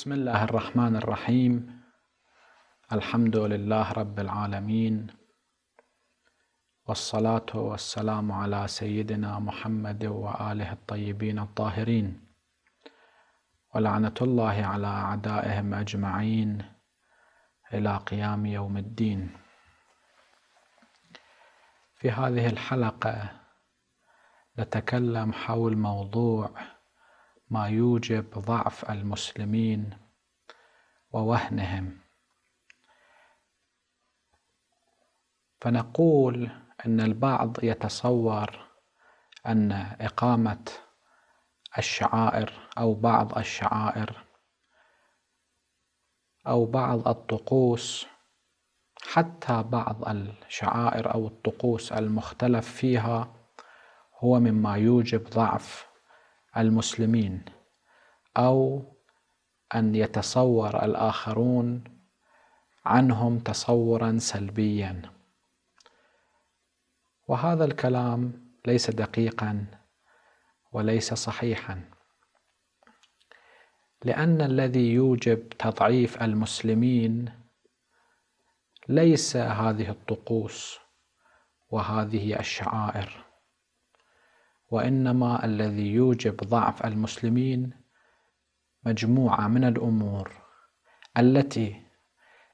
بسم الله الرحمن الرحيم الحمد لله رب العالمين والصلاة والسلام على سيدنا محمد وآله الطيبين الطاهرين ولعنة الله على أعدائهم أجمعين إلى قيام يوم الدين في هذه الحلقة نتكلم حول موضوع ما يوجب ضعف المسلمين ووهنهم فنقول ان البعض يتصور ان اقامه الشعائر او بعض الشعائر او بعض الطقوس حتى بعض الشعائر او الطقوس المختلف فيها هو مما يوجب ضعف المسلمين او ان يتصور الاخرون عنهم تصورا سلبيا وهذا الكلام ليس دقيقا وليس صحيحا لان الذي يوجب تضعيف المسلمين ليس هذه الطقوس وهذه الشعائر وانما الذي يوجب ضعف المسلمين مجموعه من الامور التي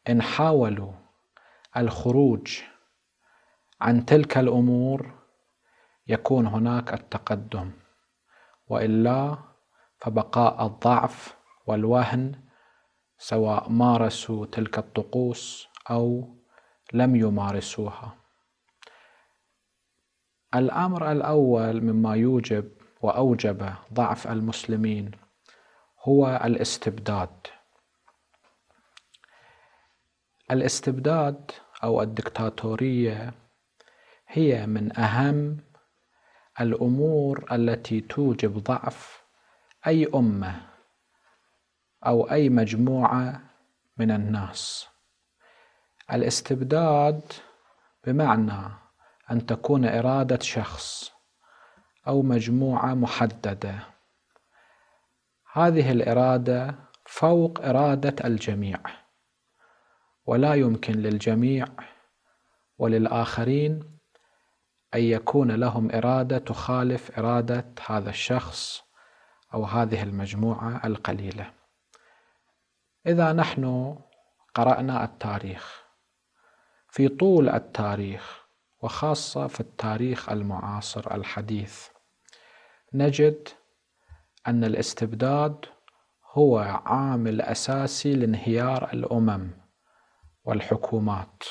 ان حاولوا الخروج عن تلك الامور يكون هناك التقدم والا فبقاء الضعف والوهن سواء مارسوا تلك الطقوس او لم يمارسوها الأمر الأول مما يوجب وأوجب ضعف المسلمين هو الاستبداد الاستبداد أو الدكتاتورية هي من أهم الأمور التي توجب ضعف أي أمة أو أي مجموعة من الناس الاستبداد بمعنى أن تكون إرادة شخص أو مجموعة محددة هذه الإرادة فوق إرادة الجميع ولا يمكن للجميع وللآخرين أن يكون لهم إرادة تخالف إرادة هذا الشخص أو هذه المجموعة القليلة إذا نحن قرأنا التاريخ في طول التاريخ وخاصة في التاريخ المعاصر الحديث نجد أن الاستبداد هو عامل أساسي لانهيار الأمم والحكومات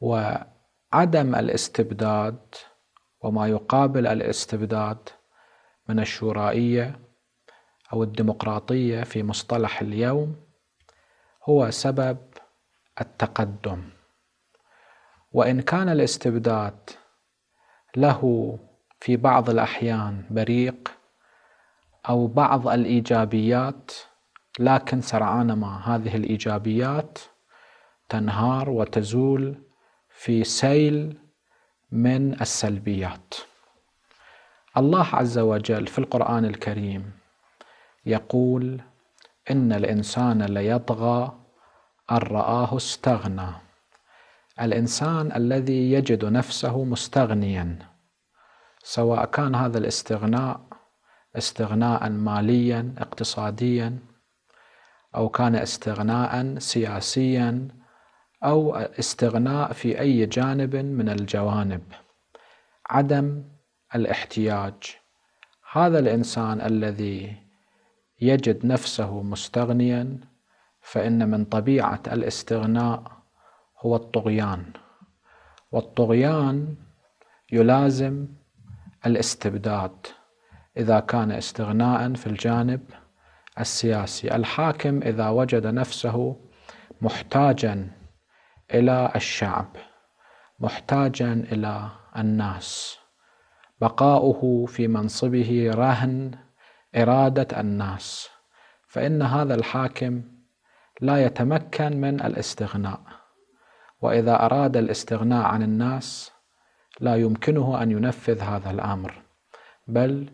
وعدم الاستبداد وما يقابل الاستبداد من الشورائية أو الديمقراطية في مصطلح اليوم هو سبب التقدم وإن كان الاستبداد له في بعض الأحيان بريق أو بعض الإيجابيات لكن سرعان ما هذه الإيجابيات تنهار وتزول في سيل من السلبيات الله عز وجل في القرآن الكريم يقول إن الإنسان ليطغى أن رآه استغنى الإنسان الذي يجد نفسه مستغنيا سواء كان هذا الاستغناء استغناء ماليا اقتصاديا أو كان استغناء سياسيا أو استغناء في أي جانب من الجوانب عدم الاحتياج هذا الإنسان الذي يجد نفسه مستغنيا فإن من طبيعة الاستغناء هو الطغيان والطغيان يلازم الاستبداد اذا كان استغناء في الجانب السياسي الحاكم اذا وجد نفسه محتاجا الى الشعب محتاجا الى الناس بقاؤه في منصبه رهن اراده الناس فان هذا الحاكم لا يتمكن من الاستغناء واذا اراد الاستغناء عن الناس لا يمكنه ان ينفذ هذا الامر بل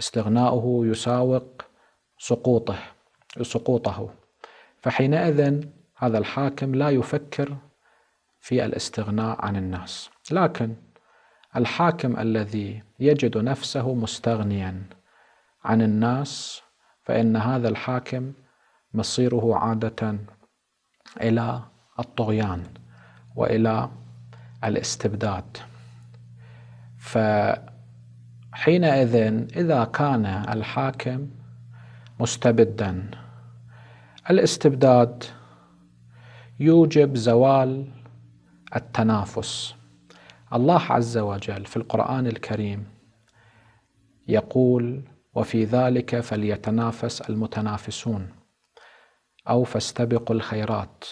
استغناؤه يساوق سقوطه سقوطه فحينئذ هذا الحاكم لا يفكر في الاستغناء عن الناس لكن الحاكم الذي يجد نفسه مستغنيا عن الناس فان هذا الحاكم مصيره عاده الى الطغيان والى الاستبداد فحينئذ اذا كان الحاكم مستبدا الاستبداد يوجب زوال التنافس الله عز وجل في القران الكريم يقول وفي ذلك فليتنافس المتنافسون او فاستبقوا الخيرات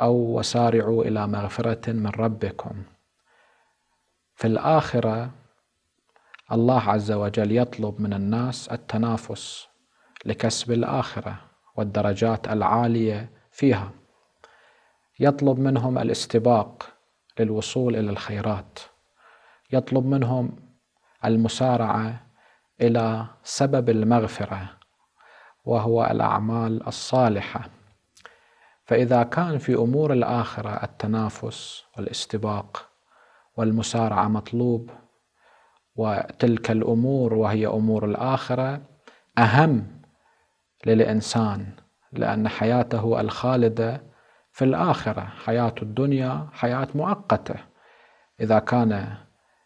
أو وسارعوا إلى مغفرة من ربكم في الآخرة الله عز وجل يطلب من الناس التنافس لكسب الآخرة والدرجات العالية فيها يطلب منهم الاستباق للوصول إلى الخيرات يطلب منهم المسارعة إلى سبب المغفرة وهو الأعمال الصالحة فإذا كان في أمور الآخرة التنافس والاستباق والمسارعة مطلوب وتلك الأمور وهي أمور الآخرة أهم للإنسان لأن حياته الخالدة في الآخرة حياة الدنيا حياة مؤقتة إذا كان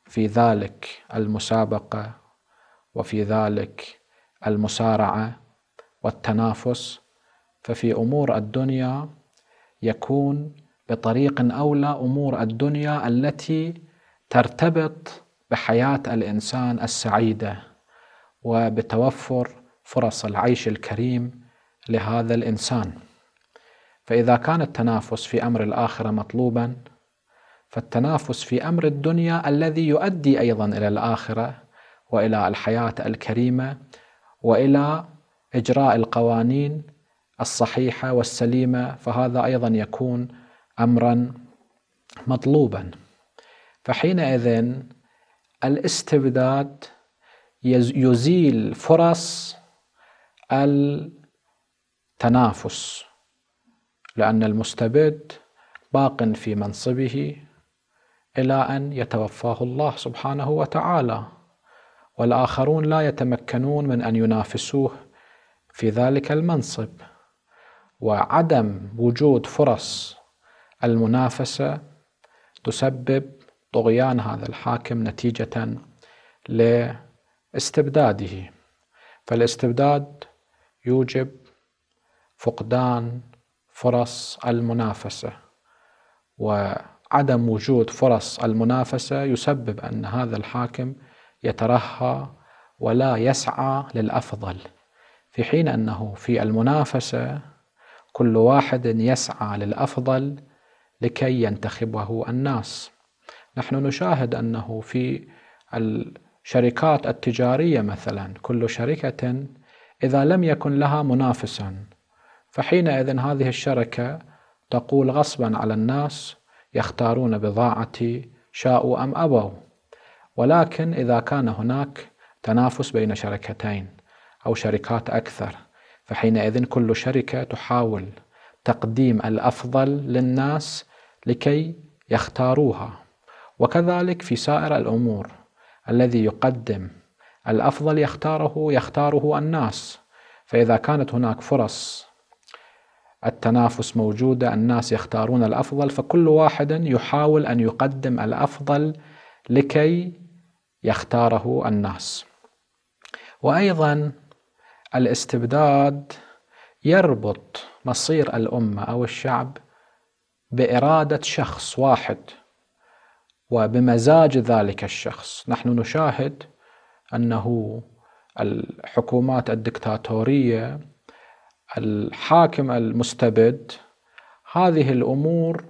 في ذلك المسابقة وفي ذلك المسارعة والتنافس ففي امور الدنيا يكون بطريق اولى امور الدنيا التي ترتبط بحياه الانسان السعيده وبتوفر فرص العيش الكريم لهذا الانسان فاذا كان التنافس في امر الاخره مطلوبا فالتنافس في امر الدنيا الذي يؤدي ايضا الى الاخره والى الحياه الكريمه والى اجراء القوانين الصحيحه والسليمه فهذا ايضا يكون امرا مطلوبا فحينئذ الاستبداد يزيل فرص التنافس لأن المستبد باق في منصبه إلى أن يتوفاه الله سبحانه وتعالى والآخرون لا يتمكنون من أن ينافسوه في ذلك المنصب وعدم وجود فرص المنافسه تسبب طغيان هذا الحاكم نتيجه لاستبداده فالاستبداد يوجب فقدان فرص المنافسه وعدم وجود فرص المنافسه يسبب ان هذا الحاكم يترهى ولا يسعى للافضل في حين انه في المنافسه كل واحد يسعى للافضل لكي ينتخبه الناس نحن نشاهد انه في الشركات التجاريه مثلا كل شركه اذا لم يكن لها منافس فحينئذ هذه الشركه تقول غصبا على الناس يختارون بضاعتي شاءوا ام ابوا ولكن اذا كان هناك تنافس بين شركتين او شركات اكثر فحينئذ كل شركة تحاول تقديم الأفضل للناس لكي يختاروها وكذلك في سائر الأمور الذي يقدم الأفضل يختاره يختاره الناس فإذا كانت هناك فرص التنافس موجودة الناس يختارون الأفضل فكل واحد يحاول أن يقدم الأفضل لكي يختاره الناس وأيضا الاستبداد يربط مصير الامه او الشعب باراده شخص واحد وبمزاج ذلك الشخص نحن نشاهد انه الحكومات الدكتاتوريه الحاكم المستبد هذه الامور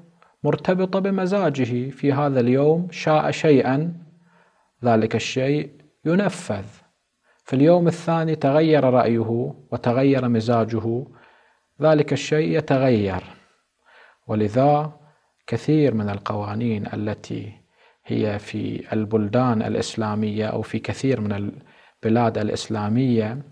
مرتبطه بمزاجه في هذا اليوم شاء شيئا ذلك الشيء ينفذ في اليوم الثاني تغير رأيه وتغير مزاجه ذلك الشيء يتغير ولذا كثير من القوانين التي هي في البلدان الإسلامية أو في كثير من البلاد الإسلامية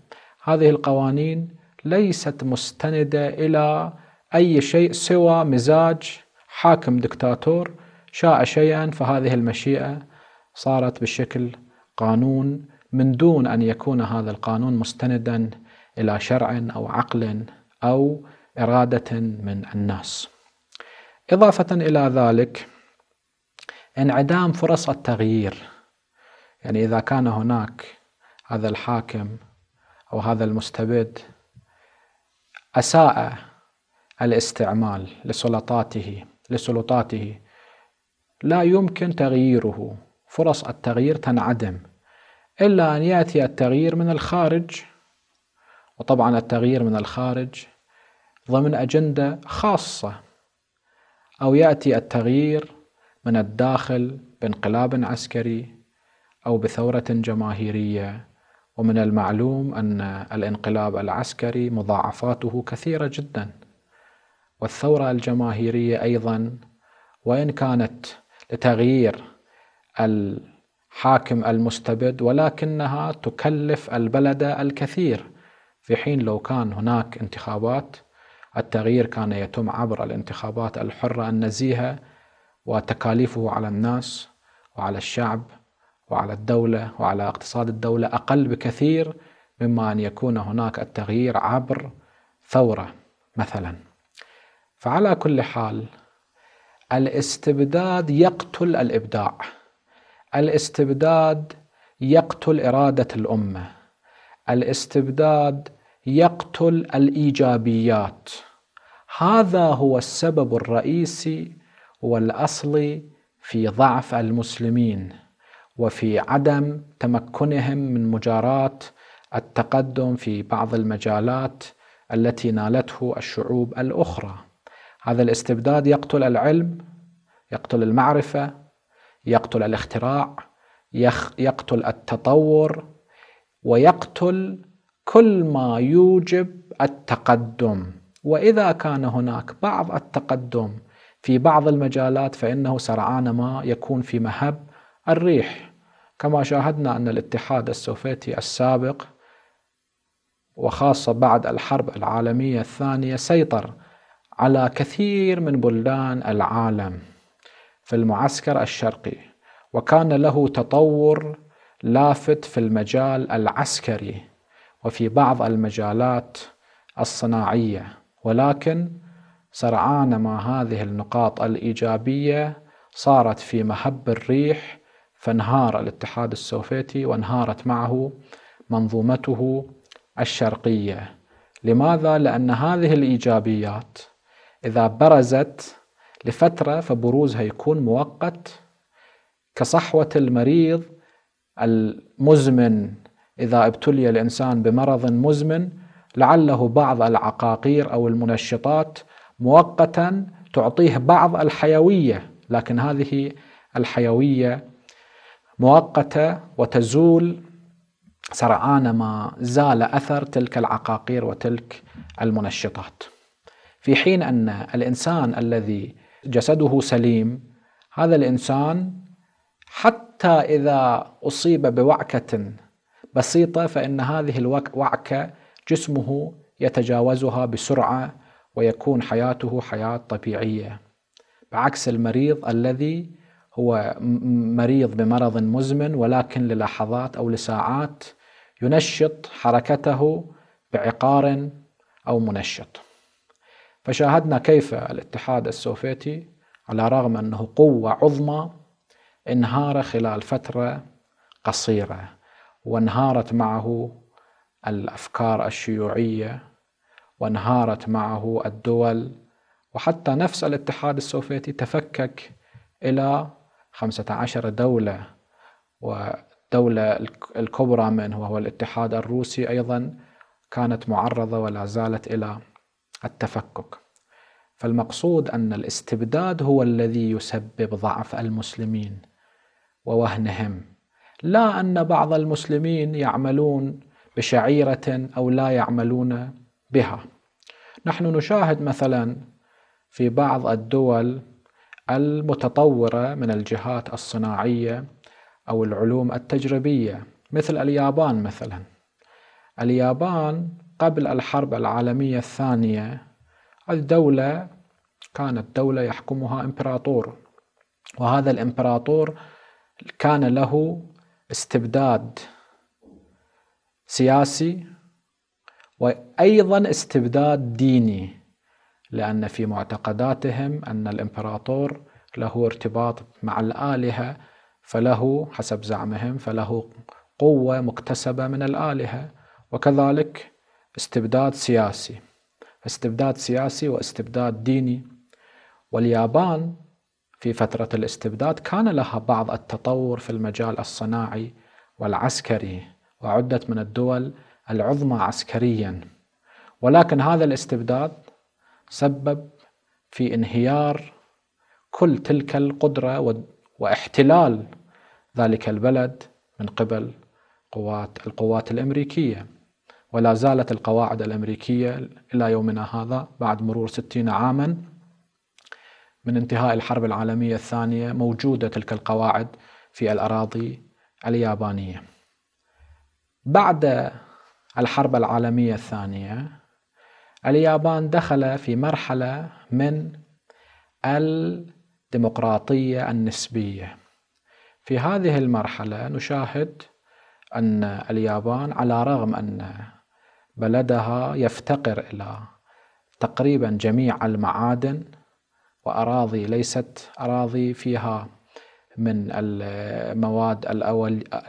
هذه القوانين ليست مستندة إلى أي شيء سوى مزاج حاكم دكتاتور شاء شيئا فهذه المشيئة صارت بشكل قانون من دون ان يكون هذا القانون مستندا الى شرع او عقل او اراده من الناس. اضافه الى ذلك انعدام فرص التغيير يعني اذا كان هناك هذا الحاكم او هذا المستبد اساء الاستعمال لسلطاته لسلطاته لا يمكن تغييره فرص التغيير تنعدم إلا أن يأتي التغيير من الخارج وطبعا التغيير من الخارج ضمن أجندة خاصة أو يأتي التغيير من الداخل بانقلاب عسكري أو بثورة جماهيرية ومن المعلوم أن الانقلاب العسكري مضاعفاته كثيرة جدا والثورة الجماهيرية أيضا وإن كانت لتغيير الـ حاكم المستبد ولكنها تكلف البلد الكثير في حين لو كان هناك انتخابات التغيير كان يتم عبر الانتخابات الحرة النزيهة وتكاليفه على الناس وعلى الشعب وعلى الدولة وعلى اقتصاد الدولة أقل بكثير مما أن يكون هناك التغيير عبر ثورة مثلا فعلى كل حال الاستبداد يقتل الإبداع الاستبداد يقتل اراده الامه الاستبداد يقتل الايجابيات هذا هو السبب الرئيسي والاصلي في ضعف المسلمين وفي عدم تمكنهم من مجاراه التقدم في بعض المجالات التي نالته الشعوب الاخرى هذا الاستبداد يقتل العلم يقتل المعرفه يقتل الاختراع يقتل التطور ويقتل كل ما يوجب التقدم واذا كان هناك بعض التقدم في بعض المجالات فانه سرعان ما يكون في مهب الريح كما شاهدنا ان الاتحاد السوفيتي السابق وخاصه بعد الحرب العالميه الثانيه سيطر على كثير من بلدان العالم في المعسكر الشرقي وكان له تطور لافت في المجال العسكري وفي بعض المجالات الصناعيه ولكن سرعان ما هذه النقاط الايجابيه صارت في مهب الريح فانهار الاتحاد السوفيتي وانهارت معه منظومته الشرقيه لماذا لان هذه الايجابيات اذا برزت لفترة فبروزها يكون مؤقت كصحوة المريض المزمن إذا ابتلي الإنسان بمرض مزمن لعله بعض العقاقير أو المنشطات مؤقتا تعطيه بعض الحيوية لكن هذه الحيوية مؤقتة وتزول سرعان ما زال أثر تلك العقاقير وتلك المنشطات في حين أن الإنسان الذي جسده سليم هذا الانسان حتى اذا اصيب بوعكه بسيطه فان هذه الوعكه جسمه يتجاوزها بسرعه ويكون حياته حياه طبيعيه بعكس المريض الذي هو مريض بمرض مزمن ولكن للحظات او لساعات ينشط حركته بعقار او منشط فشاهدنا كيف الاتحاد السوفيتي على رغم أنه قوة عظمى انهار خلال فترة قصيرة وانهارت معه الأفكار الشيوعية وانهارت معه الدول وحتى نفس الاتحاد السوفيتي تفكك إلى 15 دولة والدولة الكبرى منه وهو الاتحاد الروسي أيضا كانت معرضة ولا زالت إلى التفكك فالمقصود أن الاستبداد هو الذي يسبب ضعف المسلمين ووهنهم لا أن بعض المسلمين يعملون بشعيرة أو لا يعملون بها نحن نشاهد مثلا في بعض الدول المتطورة من الجهات الصناعية أو العلوم التجريبية مثل اليابان مثلا اليابان قبل الحرب العالمية الثانية الدولة كانت دولة يحكمها إمبراطور وهذا الإمبراطور كان له استبداد سياسي وأيضا استبداد ديني لأن في معتقداتهم أن الإمبراطور له ارتباط مع الآلهة فله حسب زعمهم فله قوة مكتسبة من الآلهة وكذلك استبداد سياسي استبداد سياسي واستبداد ديني واليابان في فترة الاستبداد كان لها بعض التطور في المجال الصناعي والعسكري وعدت من الدول العظمى عسكريا ولكن هذا الاستبداد سبب في انهيار كل تلك القدرة واحتلال ذلك البلد من قبل قوات القوات الأمريكية ولا زالت القواعد الأمريكية إلى يومنا هذا بعد مرور ستين عاما من انتهاء الحرب العالمية الثانية موجودة تلك القواعد في الأراضي اليابانية بعد الحرب العالمية الثانية اليابان دخل في مرحلة من الديمقراطية النسبية في هذه المرحلة نشاهد أن اليابان على رغم أن بلدها يفتقر إلى تقريبا جميع المعادن وأراضي ليست أراضي فيها من المواد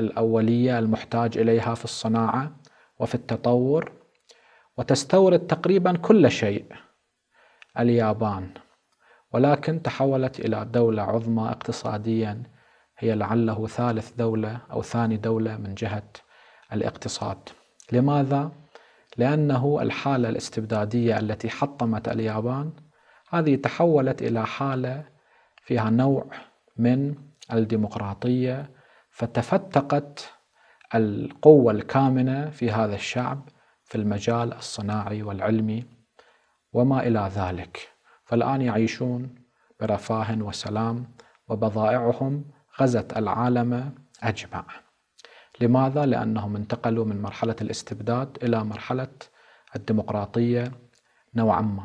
الأولية المحتاج إليها في الصناعة وفي التطور وتستورد تقريبا كل شيء اليابان ولكن تحولت إلى دولة عظمى اقتصاديا هي لعله ثالث دولة أو ثاني دولة من جهة الاقتصاد لماذا؟ لأنه الحالة الاستبدادية التي حطمت اليابان هذه تحولت إلى حالة فيها نوع من الديمقراطية فتفتقت القوة الكامنة في هذا الشعب في المجال الصناعي والعلمي وما إلى ذلك فالآن يعيشون برفاه وسلام وبضائعهم غزت العالم أجمع لماذا؟ لأنهم انتقلوا من مرحلة الاستبداد إلى مرحلة الديمقراطية نوعا ما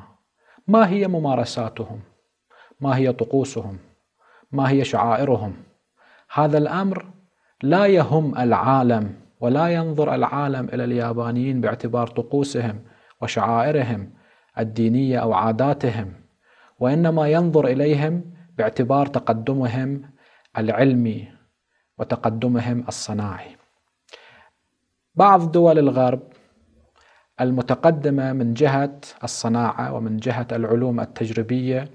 ما هي ممارساتهم؟ ما هي طقوسهم؟ ما هي شعائرهم؟ هذا الأمر لا يهم العالم ولا ينظر العالم إلى اليابانيين باعتبار طقوسهم وشعائرهم الدينية أو عاداتهم وإنما ينظر إليهم باعتبار تقدمهم العلمي وتقدمهم الصناعي بعض دول الغرب المتقدمة من جهة الصناعة ومن جهة العلوم التجريبية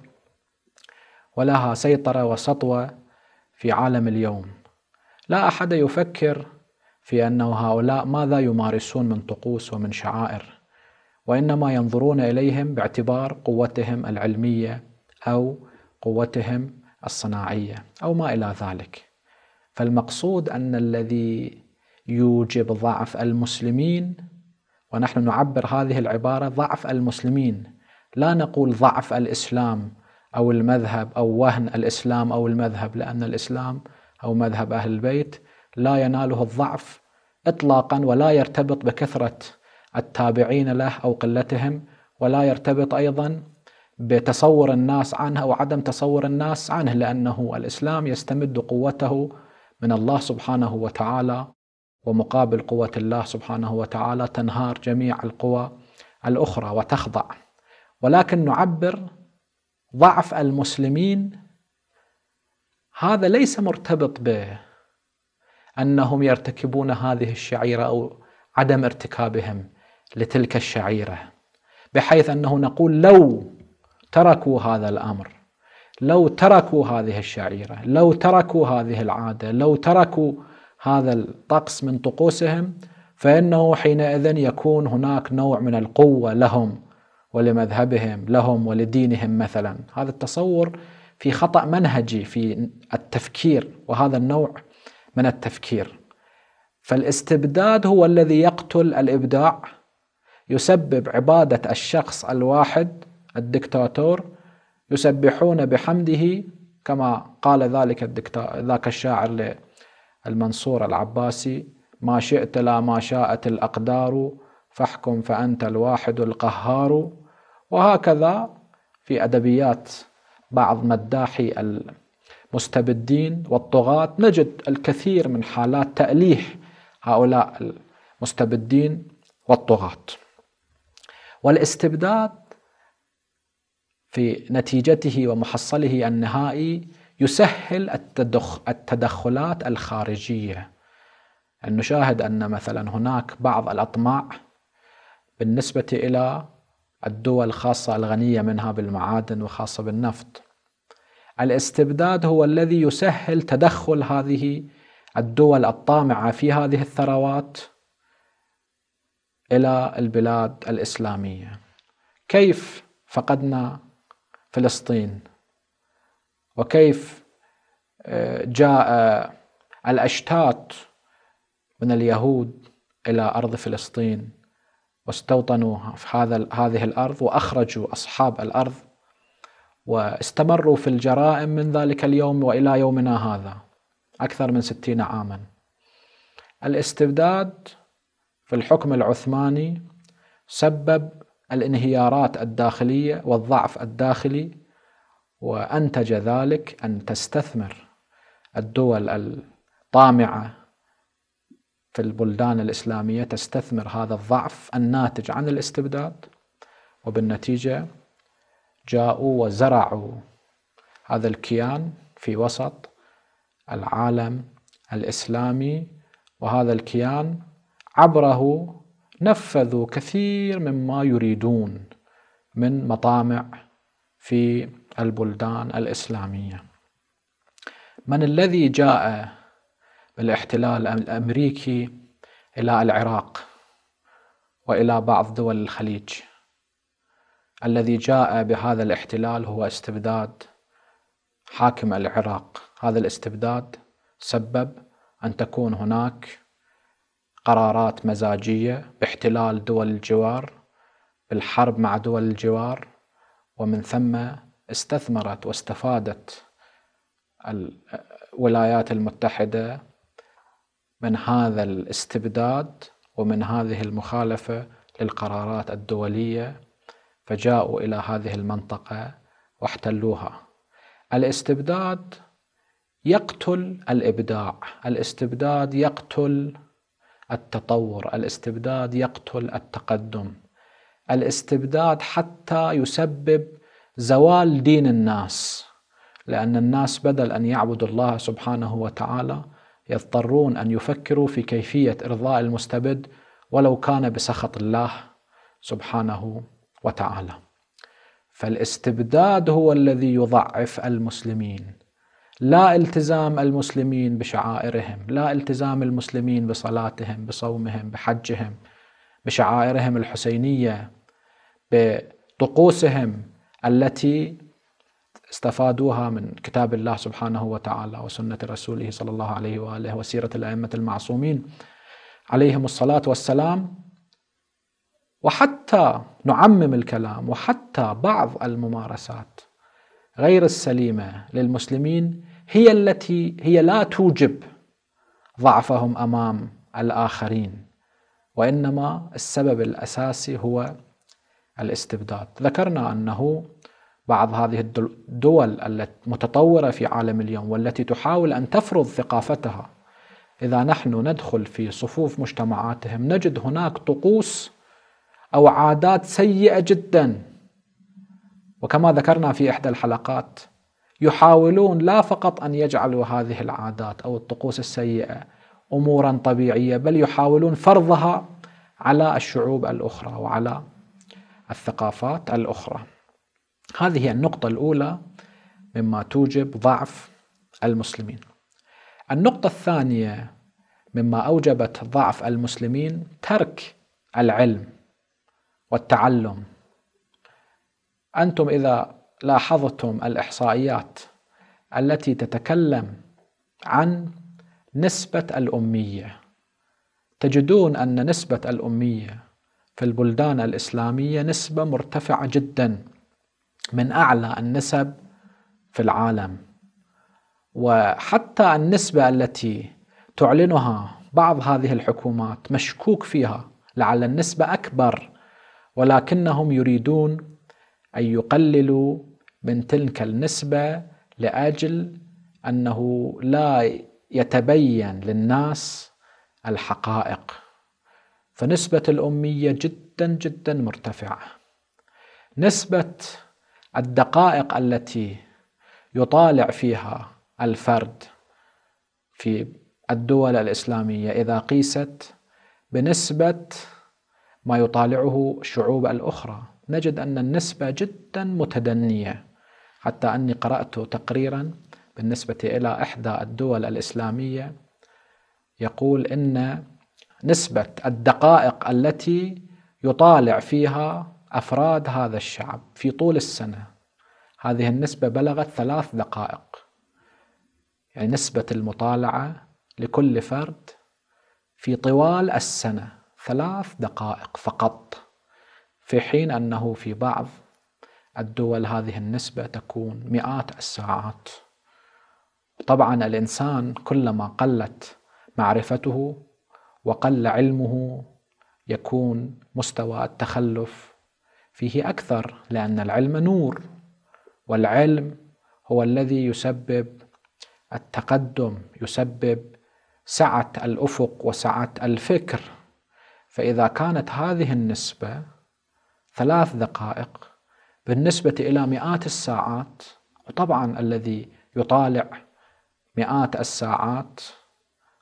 ولها سيطرة وسطوة في عالم اليوم لا أحد يفكر في أنه هؤلاء ماذا يمارسون من طقوس ومن شعائر وإنما ينظرون إليهم باعتبار قوتهم العلمية أو قوتهم الصناعية أو ما إلى ذلك فالمقصود أن الذي يوجب ضعف المسلمين ونحن نعبر هذه العبارة ضعف المسلمين لا نقول ضعف الإسلام أو المذهب أو وهن الإسلام أو المذهب لأن الإسلام أو مذهب أهل البيت لا يناله الضعف إطلاقا ولا يرتبط بكثرة التابعين له أو قلتهم ولا يرتبط أيضا بتصور الناس عنه أو عدم تصور الناس عنه لأنه الإسلام يستمد قوته من الله سبحانه وتعالى ومقابل قوة الله سبحانه وتعالى تنهار جميع القوى الأخرى وتخضع ولكن نعبر ضعف المسلمين هذا ليس مرتبط به أنهم يرتكبون هذه الشعيرة أو عدم ارتكابهم لتلك الشعيرة بحيث أنه نقول لو تركوا هذا الأمر لو تركوا هذه الشعيرة لو تركوا هذه العادة لو تركوا هذا الطقس من طقوسهم فإنه حينئذ يكون هناك نوع من القوة لهم ولمذهبهم لهم ولدينهم مثلا هذا التصور في خطأ منهجي في التفكير وهذا النوع من التفكير فالاستبداد هو الذي يقتل الإبداع يسبب عبادة الشخص الواحد الدكتاتور يسبحون بحمده كما قال ذلك الدكتا... ذاك الشاعر المنصور العباسي ما شئت لا ما شاءت الأقدار فاحكم فأنت الواحد القهار وهكذا في أدبيات بعض مداحي المستبدين والطغاة نجد الكثير من حالات تأليح هؤلاء المستبدين والطغاة والاستبداد في نتيجته ومحصله النهائي يسهل التدخ التدخلات الخارجية أن نشاهد أن مثلا هناك بعض الأطماع بالنسبة إلى الدول خاصة الغنية منها بالمعادن وخاصة بالنفط الاستبداد هو الذي يسهل تدخل هذه الدول الطامعة في هذه الثروات إلى البلاد الإسلامية كيف فقدنا فلسطين وكيف آه، جاء آه، الاشتات من اليهود الى ارض فلسطين واستوطنوا في هذا هذه الارض واخرجوا اصحاب الارض واستمروا في الجرائم من ذلك اليوم والى يومنا هذا اكثر من ستين عاما الاستبداد في الحكم العثماني سبب الانهيارات الداخليه والضعف الداخلي وانتج ذلك ان تستثمر الدول الطامعه في البلدان الاسلاميه تستثمر هذا الضعف الناتج عن الاستبداد وبالنتيجه جاءوا وزرعوا هذا الكيان في وسط العالم الاسلامي وهذا الكيان عبره نفذوا كثير مما يريدون من مطامع في البلدان الإسلامية من الذي جاء بالاحتلال الأمريكي إلى العراق وإلى بعض دول الخليج الذي جاء بهذا الاحتلال هو استبداد حاكم العراق هذا الاستبداد سبب أن تكون هناك قرارات مزاجية باحتلال دول الجوار بالحرب مع دول الجوار ومن ثم استثمرت واستفادت الولايات المتحدة من هذا الاستبداد ومن هذه المخالفة للقرارات الدولية فجاءوا إلى هذه المنطقة واحتلوها الاستبداد يقتل الابداع الاستبداد يقتل التطور الاستبداد يقتل التقدم الاستبداد حتى يسبب زوال دين الناس لأن الناس بدل أن يعبدوا الله سبحانه وتعالى يضطرون أن يفكروا في كيفية إرضاء المستبد ولو كان بسخط الله سبحانه وتعالى فالاستبداد هو الذي يضعف المسلمين لا التزام المسلمين بشعائرهم لا التزام المسلمين بصلاتهم بصومهم بحجهم بشعائرهم الحسينيه بطقوسهم التي استفادوها من كتاب الله سبحانه وتعالى وسنة رسوله صلى الله عليه وآله وسيرة الأئمة المعصومين عليهم الصلاة والسلام وحتى نعمم الكلام وحتى بعض الممارسات غير السليمة للمسلمين هي التي هي لا توجب ضعفهم أمام الآخرين وإنما السبب الأساسي هو الاستبداد ذكرنا أنه بعض هذه الدول المتطورة في عالم اليوم والتي تحاول أن تفرض ثقافتها إذا نحن ندخل في صفوف مجتمعاتهم نجد هناك طقوس أو عادات سيئة جدا وكما ذكرنا في إحدى الحلقات يحاولون لا فقط أن يجعلوا هذه العادات أو الطقوس السيئة أمورا طبيعية بل يحاولون فرضها على الشعوب الأخرى وعلى الثقافات الأخرى هذه هي النقطة الأولى مما توجب ضعف المسلمين النقطة الثانية مما أوجبت ضعف المسلمين ترك العلم والتعلم أنتم إذا لاحظتم الإحصائيات التي تتكلم عن نسبة الأمية تجدون أن نسبة الأمية في البلدان الإسلامية نسبة مرتفعة جدا من أعلى النسب في العالم وحتى النسبة التي تعلنها بعض هذه الحكومات مشكوك فيها لعل النسبة أكبر ولكنهم يريدون أن يقللوا من تلك النسبة لأجل أنه لا يتبين للناس الحقائق فنسبة الأمية جدا جدا مرتفعة نسبة الدقائق التي يطالع فيها الفرد في الدول الإسلامية إذا قيست بنسبة ما يطالعه الشعوب الأخرى نجد أن النسبة جدا متدنية حتى أني قرأت تقريرا بالنسبة إلى إحدى الدول الإسلامية يقول إن نسبة الدقائق التي يطالع فيها أفراد هذا الشعب في طول السنة هذه النسبة بلغت ثلاث دقائق يعني نسبة المطالعة لكل فرد في طوال السنة ثلاث دقائق فقط في حين أنه في بعض الدول هذه النسبة تكون مئات الساعات طبعا الإنسان كلما قلت معرفته وقل علمه يكون مستوى التخلف فيه اكثر لان العلم نور والعلم هو الذي يسبب التقدم يسبب سعه الافق وسعه الفكر فاذا كانت هذه النسبه ثلاث دقائق بالنسبه الى مئات الساعات وطبعا الذي يطالع مئات الساعات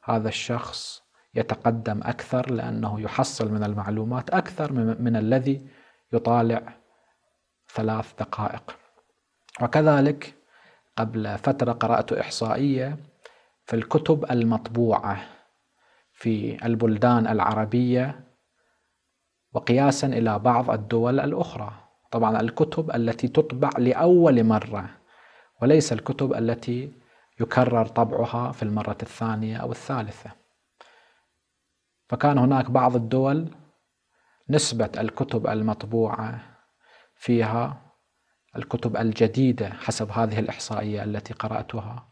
هذا الشخص يتقدم أكثر لأنه يحصل من المعلومات أكثر من الذي يطالع ثلاث دقائق وكذلك قبل فترة قرأت إحصائية في الكتب المطبوعة في البلدان العربية وقياسا إلى بعض الدول الأخرى طبعا الكتب التي تطبع لأول مرة وليس الكتب التي يكرر طبعها في المرة الثانية أو الثالثة فكان هناك بعض الدول نسبة الكتب المطبوعة فيها الكتب الجديدة حسب هذه الإحصائية التي قرأتها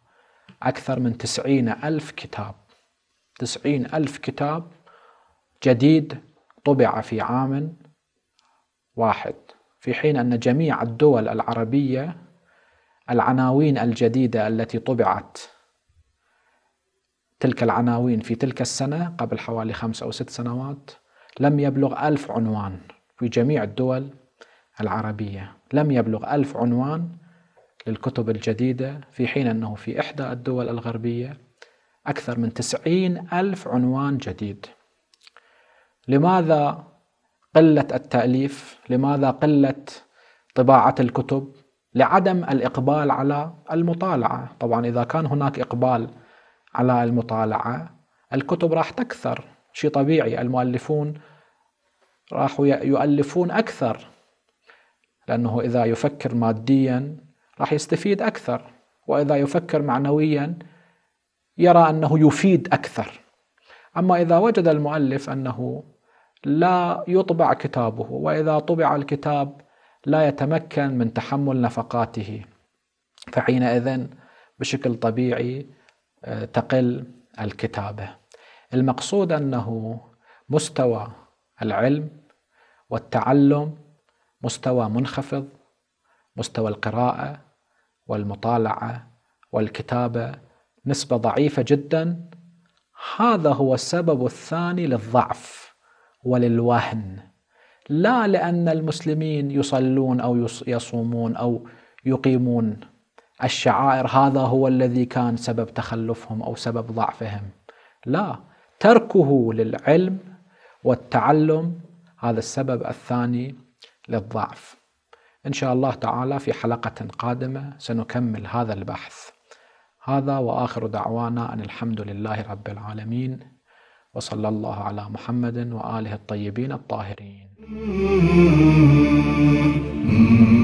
أكثر من تسعين ألف كتاب تسعين ألف كتاب جديد طبع في عام واحد في حين أن جميع الدول العربية العناوين الجديدة التي طبعت تلك العناوين في تلك السنة قبل حوالي خمس أو ست سنوات لم يبلغ ألف عنوان في جميع الدول العربية لم يبلغ ألف عنوان للكتب الجديدة في حين أنه في إحدى الدول الغربية أكثر من تسعين ألف عنوان جديد لماذا قلة التأليف لماذا قلة طباعة الكتب لعدم الإقبال على المطالعة طبعا إذا كان هناك إقبال على المطالعة الكتب راح تكثر شيء طبيعي المؤلفون راحوا يؤلفون أكثر لأنه إذا يفكر ماديا راح يستفيد أكثر وإذا يفكر معنويا يرى أنه يفيد أكثر أما إذا وجد المؤلف أنه لا يطبع كتابه وإذا طبع الكتاب لا يتمكن من تحمل نفقاته فحينئذ بشكل طبيعي تقل الكتابه المقصود انه مستوى العلم والتعلم مستوى منخفض مستوى القراءه والمطالعه والكتابه نسبه ضعيفه جدا هذا هو السبب الثاني للضعف وللوهن لا لان المسلمين يصلون او يصومون او يقيمون الشعائر هذا هو الذي كان سبب تخلفهم او سبب ضعفهم لا تركه للعلم والتعلم هذا السبب الثاني للضعف ان شاء الله تعالى في حلقه قادمه سنكمل هذا البحث هذا واخر دعوانا ان الحمد لله رب العالمين وصلى الله على محمد واله الطيبين الطاهرين mm-hmm. Mm-hmm.